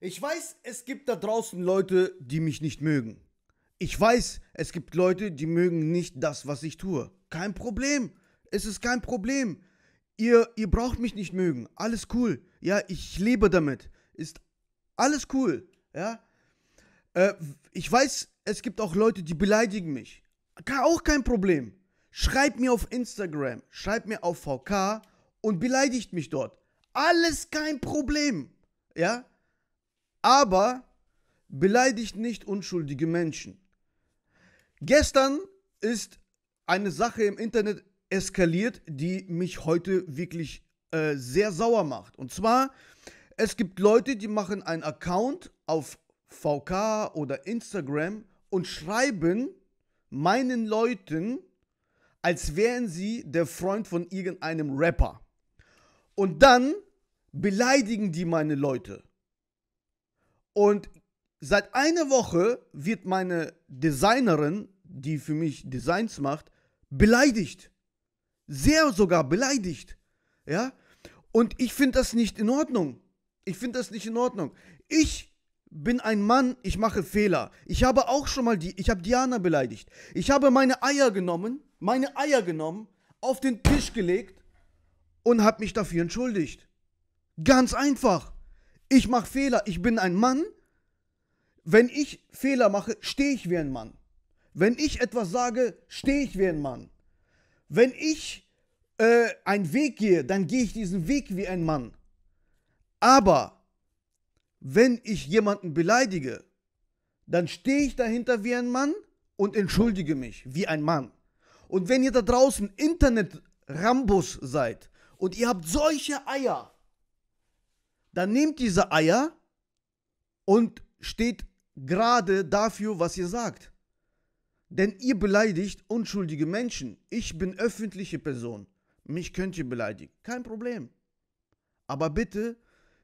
Ich weiß, es gibt da draußen Leute, die mich nicht mögen. Ich weiß, es gibt Leute, die mögen nicht das, was ich tue. Kein Problem. Es ist kein Problem. Ihr, ihr braucht mich nicht mögen. Alles cool. Ja, ich lebe damit. Ist alles cool. Ja. Äh, ich weiß, es gibt auch Leute, die beleidigen mich. Auch kein Problem. Schreibt mir auf Instagram, schreibt mir auf VK und beleidigt mich dort. Alles kein Problem. Ja? aber beleidigt nicht unschuldige Menschen. Gestern ist eine Sache im Internet eskaliert, die mich heute wirklich äh, sehr sauer macht. Und zwar, es gibt Leute, die machen einen Account auf VK oder Instagram und schreiben meinen Leuten, als wären sie der Freund von irgendeinem Rapper. Und dann beleidigen die meine Leute. Und seit einer Woche wird meine Designerin, die für mich Designs macht, beleidigt. Sehr sogar beleidigt. Ja? Und ich finde das nicht in Ordnung. Ich finde das nicht in Ordnung. Ich bin ein Mann, ich mache Fehler. Ich habe auch schon mal die, ich habe Diana beleidigt. Ich habe meine Eier genommen, meine Eier genommen, auf den Tisch gelegt und habe mich dafür entschuldigt. Ganz einfach. Ich mache Fehler, ich bin ein Mann. Wenn ich Fehler mache, stehe ich wie ein Mann. Wenn ich etwas sage, stehe ich wie ein Mann. Wenn ich äh, einen Weg gehe, dann gehe ich diesen Weg wie ein Mann. Aber wenn ich jemanden beleidige, dann stehe ich dahinter wie ein Mann und entschuldige mich wie ein Mann. Und wenn ihr da draußen Internet-Rambus seid und ihr habt solche Eier, dann nehmt diese Eier und steht gerade dafür, was ihr sagt. Denn ihr beleidigt unschuldige Menschen. Ich bin öffentliche Person. Mich könnt ihr beleidigen. Kein Problem. Aber bitte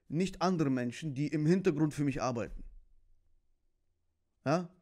nicht andere Menschen, die im Hintergrund für mich arbeiten. Ja?